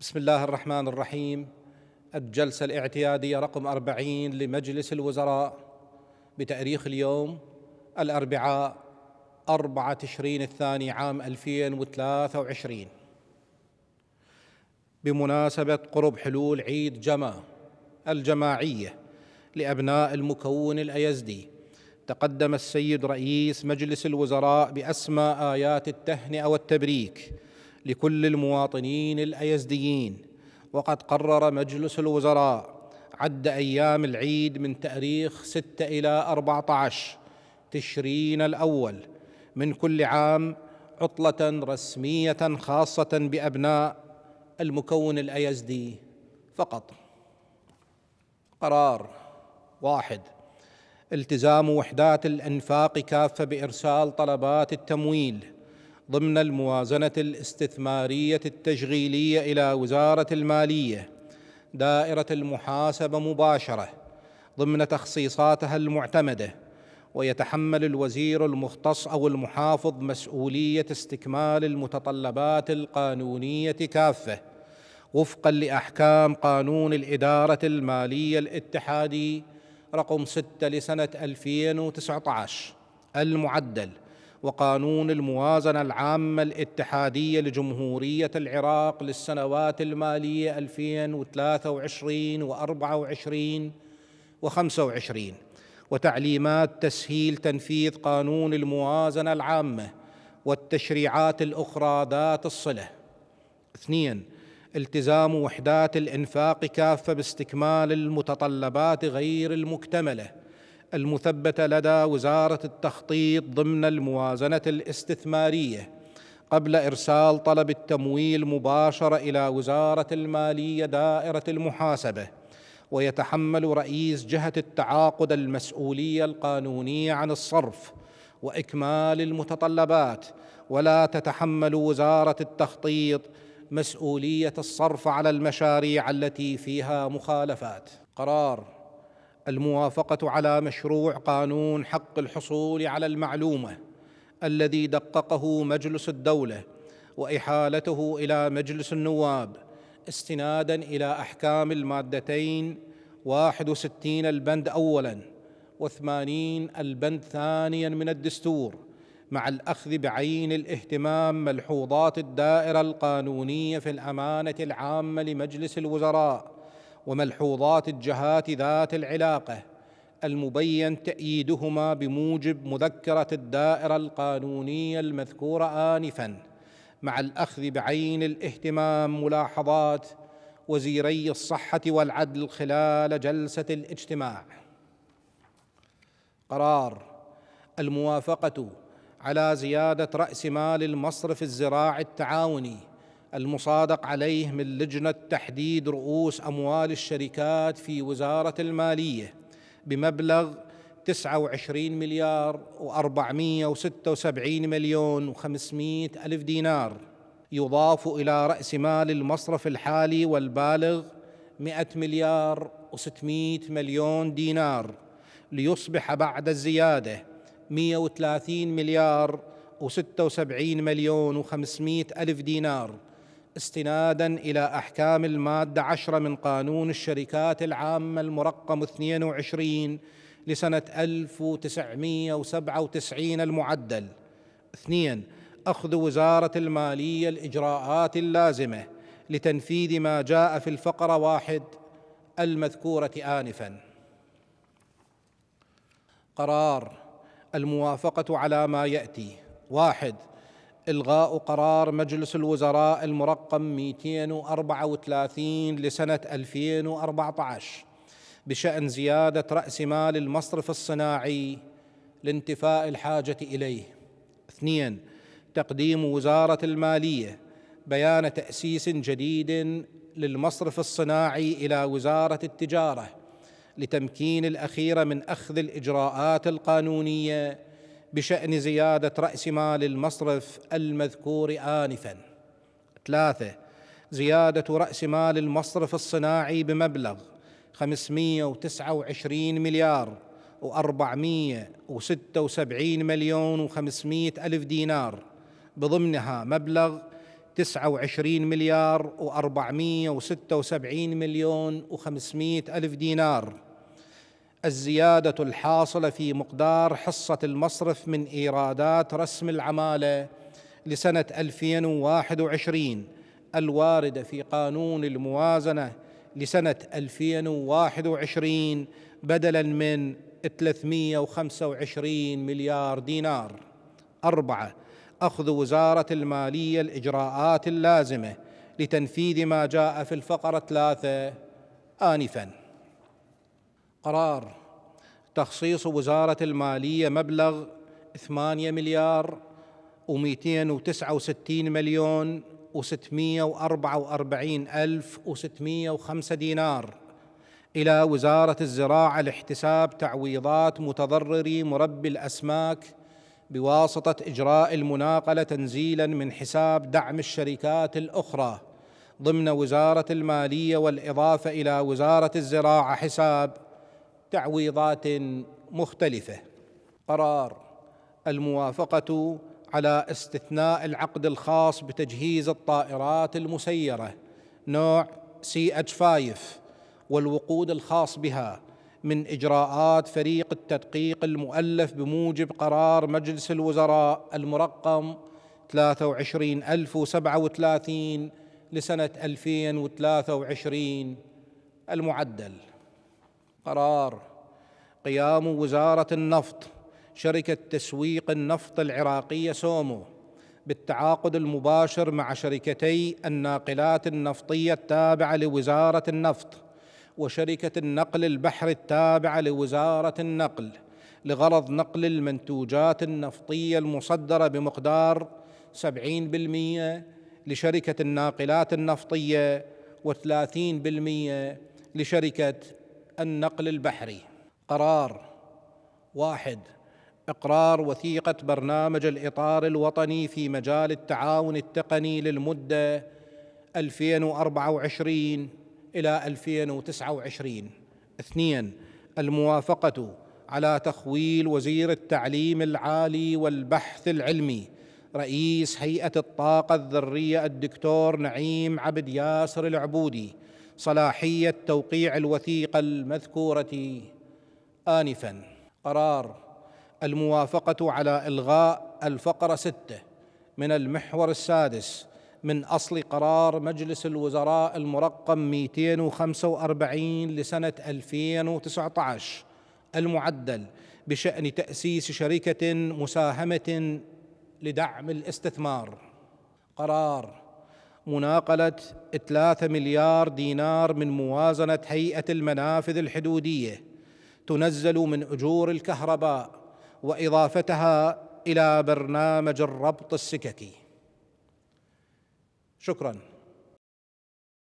بسم الله الرحمن الرحيم الجلسة الاعتيادية رقم أربعين لمجلس الوزراء بتاريخ اليوم الأربعاء أربعة تشرين الثاني عام 2023 بمناسبة قرب حلول عيد جما الجماعية لأبناء المكون الأيزدي تقدم السيد رئيس مجلس الوزراء بأسمى آيات التهنئة والتبريك لكل المواطنين الايزديين وقد قرر مجلس الوزراء عد ايام العيد من تاريخ 6 الى 14 تشرين الاول من كل عام عطله رسميه خاصه بابناء المكون الايزدي فقط قرار واحد التزام وحدات الانفاق كافه بارسال طلبات التمويل ضمن الموازنه الاستثماريه التشغيليه الى وزاره الماليه دائره المحاسبه مباشره ضمن تخصيصاتها المعتمده ويتحمل الوزير المختص او المحافظ مسؤوليه استكمال المتطلبات القانونيه كافه وفقا لاحكام قانون الاداره الماليه الاتحادي رقم 6 لسنه 2019 المعدل وقانون الموازنة العامة الاتحادية لجمهورية العراق للسنوات المالية 2023 و24 و25 وتعليمات تسهيل تنفيذ قانون الموازنة العامة والتشريعات الأخرى ذات الصلة اثنين التزام وحدات الإنفاق كافة باستكمال المتطلبات غير المكتملة المثبته لدى وزاره التخطيط ضمن الموازنه الاستثماريه قبل ارسال طلب التمويل مباشره الى وزاره الماليه دائره المحاسبه ويتحمل رئيس جهه التعاقد المسؤوليه القانونيه عن الصرف واكمال المتطلبات ولا تتحمل وزاره التخطيط مسؤوليه الصرف على المشاريع التي فيها مخالفات قرار الموافقه على مشروع قانون حق الحصول على المعلومه الذي دققه مجلس الدوله واحالته الى مجلس النواب استنادا الى احكام المادتين 61 البند اولا وثمانين البند ثانيا من الدستور مع الأخذ بعين الاهتمام ملحوظات الدائرة القانونية في الأمانة العامة لمجلس الوزراء وملحوظات الجهات ذات العلاقه المبين تأييدهما بموجب مذكرة الدائرة القانونية المذكورة آنفا مع الأخذ بعين الاهتمام ملاحظات وزيري الصحة والعدل خلال جلسة الاجتماع. قرار الموافقة على زيادة رأس مال المصرف الزراعي التعاوني المصادق عليه من لجنه تحديد رؤوس اموال الشركات في وزاره الماليه بمبلغ 29 مليار و476 مليون و500 ألف دينار يضاف إلى رأس مال المصرف الحالي والبالغ 100 مليار و600 مليون دينار ليصبح بعد الزيادة 130 مليار و76 مليون و500 ألف دينار استنادا إلى أحكام المادة عشرة من قانون الشركات العامة المرقم 22 لسنة 1997 المعدل اثنين أخذ وزارة المالية الإجراءات اللازمة لتنفيذ ما جاء في الفقرة واحد المذكورة آنفاً قرار الموافقة على ما يأتي واحد إلغاء قرار مجلس الوزراء المرقم 234 لسنة 2014 بشأن زيادة رأس مال المصرف الصناعي لانتفاء الحاجة إليه. اثنين تقديم وزارة المالية بيان تأسيس جديد للمصرف الصناعي إلى وزارة التجارة لتمكين الأخيرة من أخذ الإجراءات القانونية بشأن زيادة رأس مال المصرف المذكور آنفا ثلاثة زيادة رأس مال المصرف الصناعي بمبلغ 529 مليار و476 مليون و500 ألف دينار بضمنها مبلغ 29 مليار و476 مليون و500 ألف دينار الزياده الحاصله في مقدار حصه المصرف من ايرادات رسم العماله لسنه 2021 الوارده في قانون الموازنه لسنه 2021 بدلا من 325 مليار دينار. أربعة أخذ وزارة المالية الإجراءات اللازمة لتنفيذ ما جاء في الفقرة ثلاثة آنفاً قرار تخصيص وزارة المالية مبلغ 8 مليار و269 مليون و644 ألف و605 دينار إلى وزارة الزراعة لاحتساب تعويضات متضرري مربي الأسماك بواسطة إجراء المناقلة تنزيلا من حساب دعم الشركات الأخرى ضمن وزارة المالية والإضافة إلى وزارة الزراعة حساب تعويضات مختلفه قرار الموافقه على استثناء العقد الخاص بتجهيز الطائرات المسيره نوع سي اتش 5 والوقود الخاص بها من اجراءات فريق التدقيق المؤلف بموجب قرار مجلس الوزراء المرقم 23037 لسنه 2023 المعدل قرار قيام وزاره النفط شركه تسويق النفط العراقيه سومو بالتعاقد المباشر مع شركتي الناقلات النفطيه التابعه لوزاره النفط وشركه النقل البحري التابعه لوزاره النقل لغرض نقل المنتوجات النفطيه المصدره بمقدار 70% لشركه الناقلات النفطيه و30% لشركه النقل البحري قرار واحد اقرار وثيقه برنامج الاطار الوطني في مجال التعاون التقني للمده 2024 الى 2029 اثنين الموافقه على تخويل وزير التعليم العالي والبحث العلمي رئيس هيئه الطاقه الذريه الدكتور نعيم عبد ياسر العبودي صلاحيه توقيع الوثيقه المذكوره انفا قرار الموافقه على الغاء الفقره سته من المحور السادس من اصل قرار مجلس الوزراء المرقم 245 لسنه 2019 المعدل بشان تاسيس شركه مساهمه لدعم الاستثمار قرار مناقله 3 مليار دينار من موازنه هيئه المنافذ الحدوديه تنزل من اجور الكهرباء واضافتها الى برنامج الربط السككي شكرا